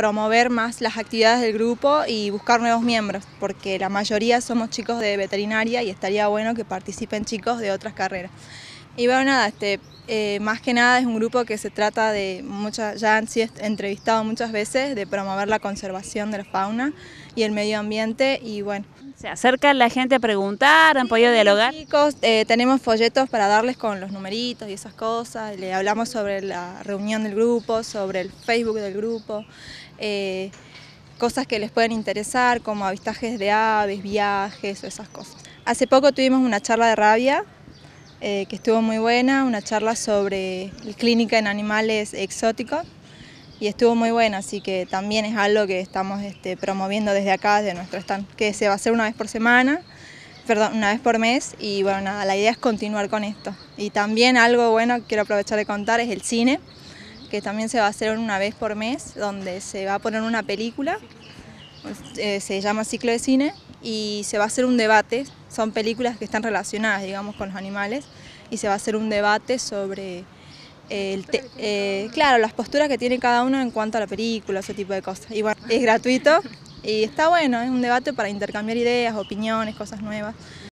promover más las actividades del grupo y buscar nuevos miembros, porque la mayoría somos chicos de veterinaria y estaría bueno que participen chicos de otras carreras. Y bueno, nada, este, eh, más que nada es un grupo que se trata de, muchas, ya han sido entrevistado muchas veces, de promover la conservación de la fauna y el medio ambiente y bueno. ¿Se acerca la gente a preguntar? ¿Han podido dialogar? chicos, eh, tenemos folletos para darles con los numeritos y esas cosas. Le hablamos sobre la reunión del grupo, sobre el Facebook del grupo, eh, cosas que les pueden interesar, como avistajes de aves, viajes o esas cosas. Hace poco tuvimos una charla de rabia, eh, que estuvo muy buena, una charla sobre clínica en animales exóticos y estuvo muy bueno, así que también es algo que estamos este, promoviendo desde acá, nuestro que se va a hacer una vez por semana, perdón, una vez por mes, y bueno, nada, la idea es continuar con esto. Y también algo bueno que quiero aprovechar de contar es el cine, que también se va a hacer una vez por mes, donde se va a poner una película, eh, se llama Ciclo de Cine, y se va a hacer un debate, son películas que están relacionadas, digamos, con los animales, y se va a hacer un debate sobre eh, claro, las posturas que tiene cada uno en cuanto a la película, ese tipo de cosas. Y bueno, es gratuito y está bueno, es un debate para intercambiar ideas, opiniones, cosas nuevas.